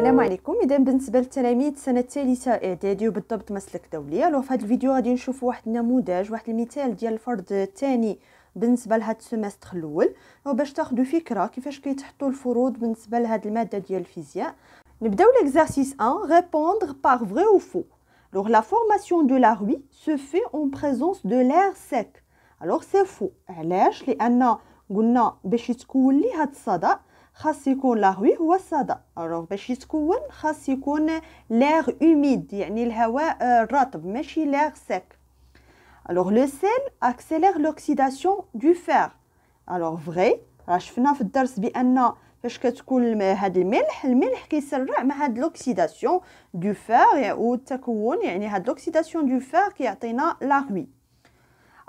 السلام عليكم اذا بالنسبه للتلاميذ السنه الثالثه اعدادي وبالضبط مسلك دوليه لو في هذا الفيديو غادي نشوفوا واحد النموذج واحد المثال ديال الفرد الثاني بالنسبه لهاد السيمستر الاول باش تاخذوا فكره كيفاش كيتحطوا الفروض بالنسبه لهاد الماده ديال الفيزياء نبداو ليكزارسيس 1 ريبوندر بار فري او فو alors لا فورماسيون دو لا روي سو في اون بريزونس دو لير سيك الوغ سي فو علاش لان قلنا باش تكون لي هاد الصدأ La rue Alors, l'air humide. l'air sec. Alors, le sel accélère l'oxydation du fer. Alors, vrai, l'oxydation du fer. Et l'oxydation du fer qui atteint la rue.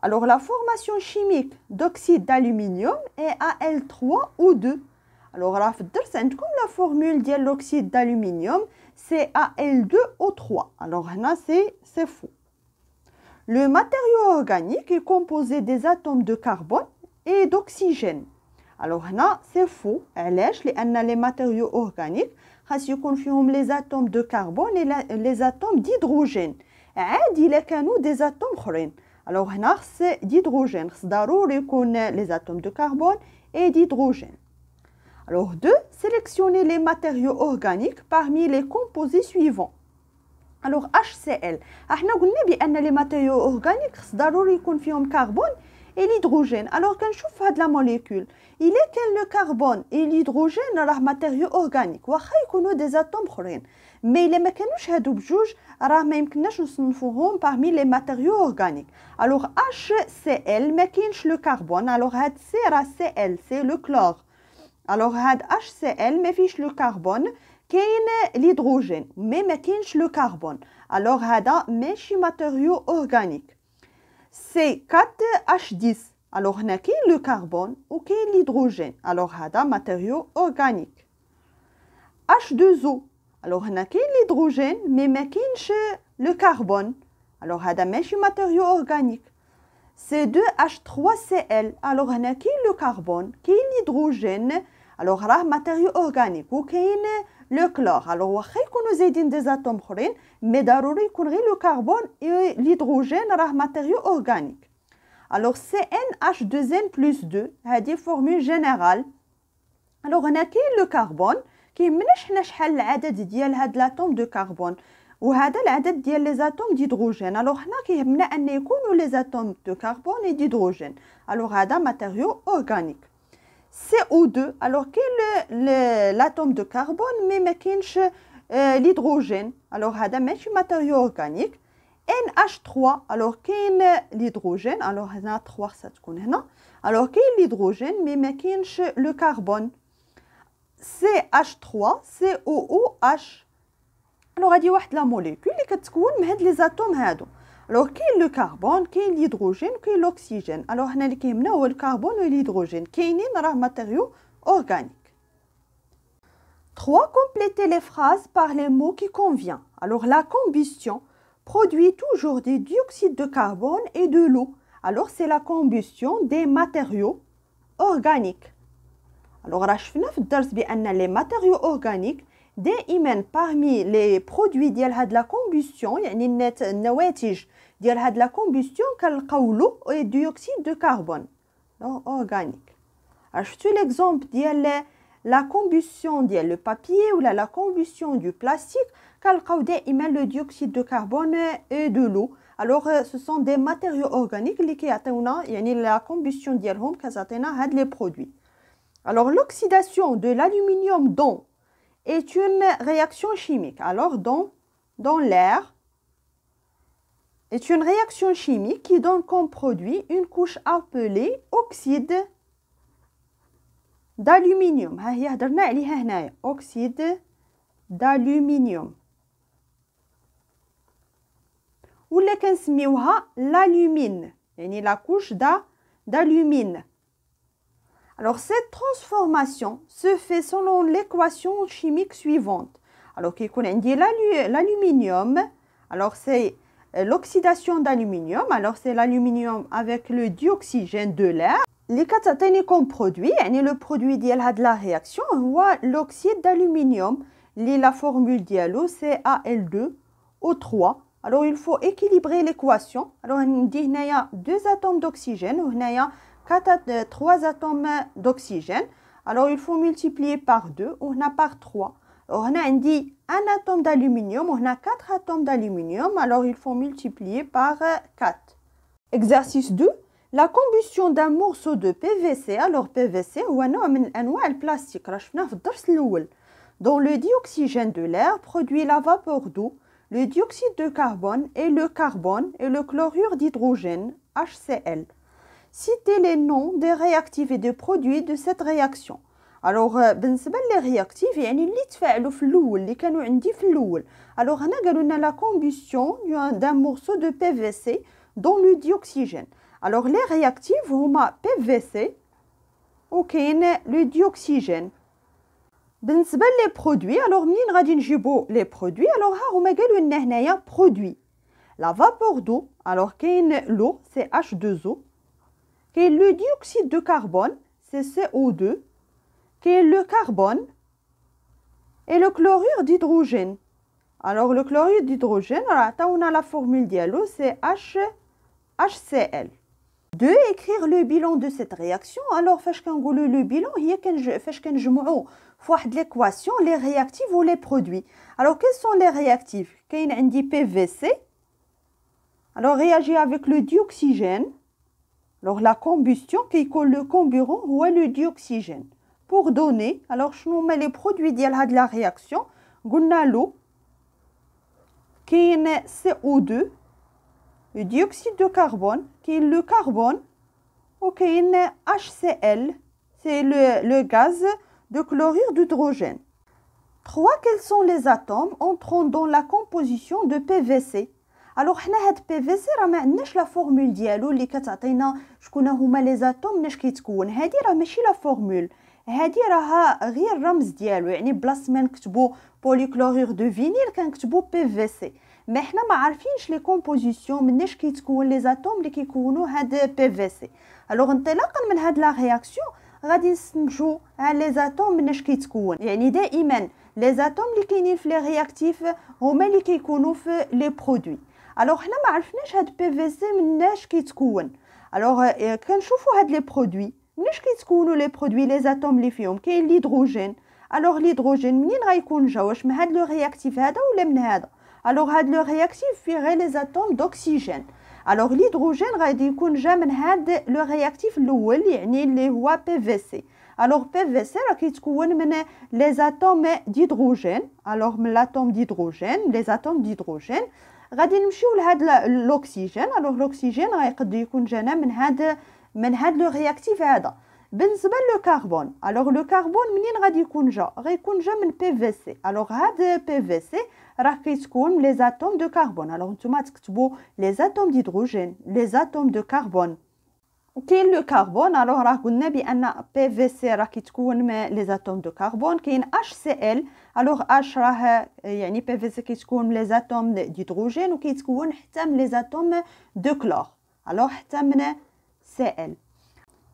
Alors, la formation chimique d'oxyde d'aluminium est à L3 ou 2. Alors là, la formule dit l'oxyde d'aluminium c'est al 2 o 3 Alors c'est faux. Le matériau organique est composé des atomes de carbone et d'oxygène. Alors c'est faux. les matériaux organiques خاص confirme les atomes de carbone et les atomes d'hydrogène. il y a des atomes d'hydrogène. Alors là, c'est d'hydrogène. C'est ضروري les atomes de carbone et d'hydrogène. Alors deux, sélectionnez les matériaux organiques parmi les composés suivants. Alors HCl, nous avons dit les matériaux organiques sont le carbone et l'hydrogène. Alors quand je fais de la molécule, il est que le carbone et l'hydrogène dans les matériaux organiques. Ou alors il des atomes chlorine. Mais les mécanismes de l'objouge, alors même que nous sommes parmi les matériaux organiques. Alors HCl, c'est le carbone, alors HCl, c'est le chlore. Alors, had HCl, mais fish le carbone, qui est l'hydrogène, mais qui le carbone. Alors, c'est un matériau organiques. C4H10, alors, qui le carbone ou qui l'hydrogène Alors, hada, matériau organique. H2O, alors, qui l'hydrogène, mais qui le carbone Alors, matériau organique. C2H3Cl. Alors, y a le carbone, est l'hydrogène, alors a le matériau organique ou le chlore. Alors, on a زايدين des atomes mais il y a le carbone et l'hydrogène le matériau organique. Alors, CnH2n plus 2, la formule générale. Alors, y a le carbone, qui est le l'atome de carbone. وهذا العدد ديال لي زاتوم ديدروجين الوغ حنا كيهمنا ان يكونوا لي زاتوم دو كربون اي ديدروجين الوغ هذا ماتيريو اورغانيك CO2 الوغ كاين لاتوم دو كربون مي ما كاينش l'hydrogène آه، alors هذا ماشي ماتيريو اورغانيك اش 3 alors كاين l'hydrogène alors هنا 3 ستكون هنا alors كاين l'hydrogène مي ما كاينش لو كربون CH3 COOH Alors, il y a une molécule qui se atomes Alors, qui est le carbone, qui est l'hydrogène, qui est l'oxygène Alors, nous avons le carbone et l'hydrogène. qui dans les matériaux organiques 3. complétez les phrases par les mots qui conviennent. Alors, la combustion produit toujours du dioxyde de carbone et de l'eau. Alors, c'est la combustion des matériaux organiques. Alors, nous avons les matériaux organiques parmi les produits de la combustion, il y a des produits de la combustion, du calcaire l'eau et dioxyde de carbone organique. Je l'exemple de la combustion du papier ou la combustion du plastique. qui calcaire le dioxyde de carbone et de l'eau. Alors, euh, ce sont des matériaux organiques. Il y a la combustion DLH qui had les produits. Alors, l'oxydation de l'aluminium dont est une réaction chimique. Alors, dans, dans l'air, est une réaction chimique qui donne comme produit une couche appelée oxyde d'aluminium. Oxyde d'aluminium. Ou l'alumine, la couche d'alumine. Alors cette transformation se fait selon l'équation chimique suivante. Alors qui dit l'aluminium, alors c'est euh, l'oxydation d'aluminium, alors c'est l'aluminium avec le dioxygène de l'air. Les quatre comme produit, hein, le produit de la réaction, on voit l'oxyde d'aluminium. La formule dialo c'est AL2O3. Alors il faut équilibrer l'équation. Alors on dit qu'il y a deux atomes d'oxygène, a 3 euh, atomes d'oxygène. Alors il faut multiplier par 2 a par 3. On a dit un atome d'aluminium, on a 4 atomes d'aluminium, alors il faut multiplier par 4. Euh, Exercice 2. La combustion d'un morceau de PVC, alors PVC هو نوع من plastique, Dont le dioxygène de l'air produit la vapeur d'eau, le dioxyde de carbone et le carbone et le chlorure d'hydrogène, HCl citer les noms des réactifs et des produits de cette réaction. Alors, euh, بالنسبة للرياكتيف يعني اللي تفاعلوا في الأول اللي كانوا عندي في الأول. Alors, هنا قالوا la combustion d'un morceau de PVC dans le dioxygène. Alors, les réactifs هما PVC وكاين le dioxygène. les produits. alors nous غادي les les produits. alors ها هما قالوا لنا La vapeur d'eau, alors كاين l'eau, c'est H2O le dioxyde de carbone, c'est CO2, est le carbone et le chlorure d'hydrogène. Alors le chlorure d'hydrogène, on a la formule c'est HCl. Deux, écrire le bilan de cette réaction, alors le bilan هي oh, l'équation les réactifs ou les produits. Alors quels sont les réactifs a عندي PVC. Alors réagit avec le dioxygène alors la combustion qui colle le comburant ou le dioxygène. Pour donner, alors je nous mets les produits de la réaction. On a l'eau, qui est CO2, le dioxyde de carbone, qui est le carbone, ou qui est HCl, c'est le, gaz de chlorure d'hydrogène. Trois, Quels sont les atomes entrant dans la composition de PVC الوغ حنا هاد بي في سي راه ما عندناش لا فورمول ديالو اللي كتعطينا شكون هما لي زاتوم مناش كيتكون هادي راه ماشي لا فورمول هادي راها غير الرمز ديالو يعني بلاص ما نكتبو بوليكلورير دو فينيل كنكتبو بي في سي ما حنا ما عارفينش لي كومبوزيسيون مناش كيتكون لي زاتوم اللي كيكونوا هاد بي في سي الوغ انطلاقا من هاد لا رياكسيون غادي نسمجو على لي زاتوم مناش كيتكون يعني دائما لي زاتوم اللي كاينين في لي رياكتيف هما اللي كيكونوا في لي برودوي الوغ حنا ما عرفناش هاد بي في سي مناش كيتكون الوغ كنشوفوا هاد لي برودوي مناش كيتكونوا لي برودوي لي زاتوم لي فيهم كاين الهيدروجين الوغ الهيدروجين منين غيكون جا واش من هاد لو رياكتيف هذا ولا من هذا الوغ هاد لو رياكتيف فيه غير لي زاتوم دوكسيجين الوغ الهيدروجين غادي يكون جا من هاد لو رياكتيف الاول يعني اللي هو بي في سي الوغ بي في سي راه كيتكون من لي زاتوم ديدروجين الوغ من لاتوم ديدروجين لي زاتوم ديدروجين غادي نمشيو لهاد الاكسجين الوغ الاكسجين غيقدر يكون جانا من هاد من هاد لو رياكتيف هذا بالنسبه لو كاربون الوغ لو كاربون منين غادي يكون جا غيكون جا من بي في سي الوغ هاد بي في سي راه كيتكون لي زاتوم دو كربون الوغ نتوما تكتبوا لي زاتوم ديدروجين لي زاتوم دو كربون Le carbone, alors, on a un PVC qui est les atomes de carbone, qui est HCl. Alors, H, c'est un PVC qui est les atomes d'hydrogène et qui est les atomes de chlore. Alors, il est Cl.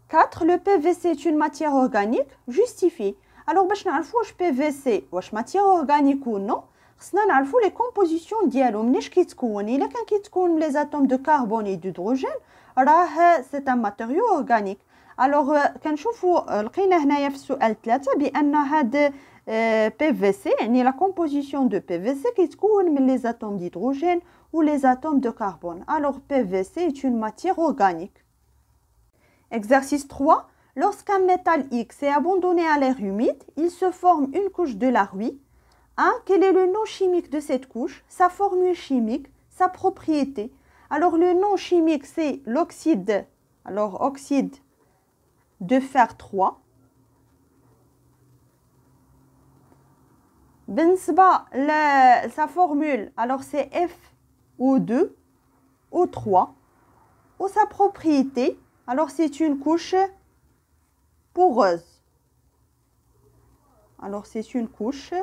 4. Le PVC est une matière organique. Justifié. Alors, si on PVC, est une matière organique ou non, on a une composition de l'atome. On a un PVC les atomes de carbone et d'hydrogène. راه سيت ان ماتيريو اورغانيك الوغ euh, كنشوفوا لقينا هنايا في السؤال 3 بان هاد بي في سي يعني la composition de PVC qui سي من les atomes d'hydrogène ou les atomes de carbone. Alors PVC est une matière organique. Exercice 3. Lorsqu'un métal X est abandonné à l'air humide, il se forme une couche de la rue 1. Quel est le nom chimique de cette couche, sa formule chimique, sa propriété alors le nom chimique c'est l'oxyde, alors oxyde de fer 3. Bensba, sa formule, alors c'est FO2, O3. Ou sa propriété, alors c'est une couche poreuse. Alors c'est une couche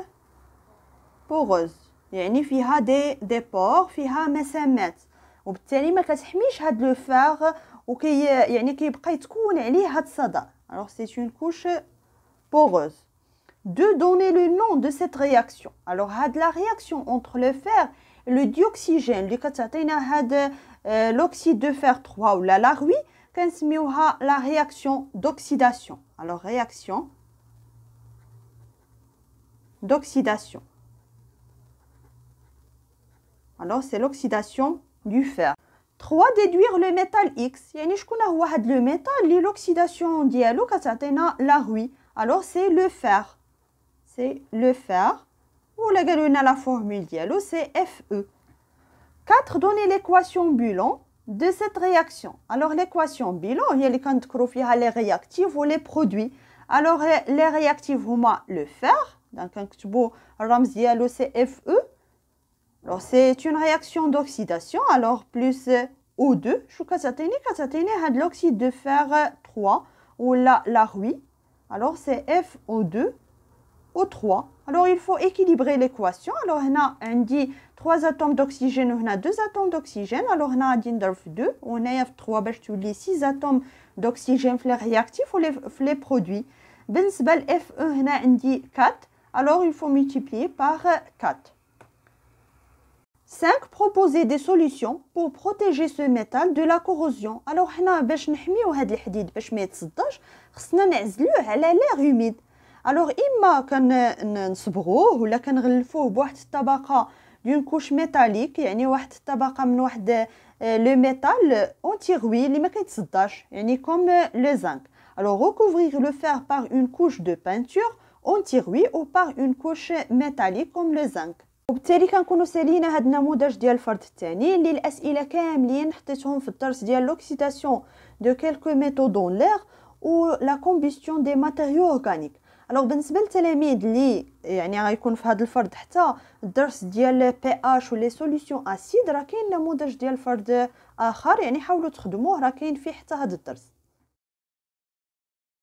poreuse. يعني فيها des, des pores, فيها مسامات. ما alors c'est une couche poreuse de donner le nom de cette réaction alors هاد la réaction entre le fer et le dioxygène اللي كتعطينا a l'oxyde de fer 3 il y a la réaction d'oxydation alors réaction d'oxydation alors c'est l'oxydation du fer 3 déduire le métal X يعني شكون هو هاد le métal l'oxydation لوكسيداسيون ديالو كتعطينا la روي alors c'est le fer c'est le fer ou قالوا لنا لا فورمول ديالو سي c'est Fe. 4 donner l'équation bilan de cette réaction alors l'équation bilan il y a les réactifs ou les produits alors les réactifs هما le fer donc un الرمز ديالو سي c'est Fe alors, c'est une réaction d'oxydation. Alors, plus O2, je suis de l'oxyde de fer 3 ou la, la ruie. Alors, c'est FO2, O3. Alors, il faut équilibrer l'équation. Alors, on dit 3 atomes d'oxygène, on a 2 atomes d'oxygène. Alors, on a 2, on a F3, 6 ben, atomes d'oxygène les réactifs ou les, les produits. F1, on dit 4. Alors, il faut multiplier par 4. 5. Proposer des solutions pour protéger ce métal de la corrosion. Alors, il باش نحميو Alors, couche métallique يعني واحد euh, métal من واحد لو métal Alors, recouvrir le fer par une couche de peinture anti rouille ou par une couche métallique comme le zinc. وبالتالي كنكونوا سالينا هذا النموذج ديال الفرد الثاني اللي الاسئله كاملين حطيتهم في الدرس ديال لوكسيتاسيون دو كيلكو ميثودون لير و لا كومبيستيون دي ماتيريو اورغانيك الوغ بالنسبه للتلاميذ اللي يعني غيكون في هذا الفرد حتى الدرس ديال بي اش ولي سوليسيون اسيد راه كاين نموذج ديال فرد اخر يعني حاولوا تخدموه راه كاين فيه حتى هذا الدرس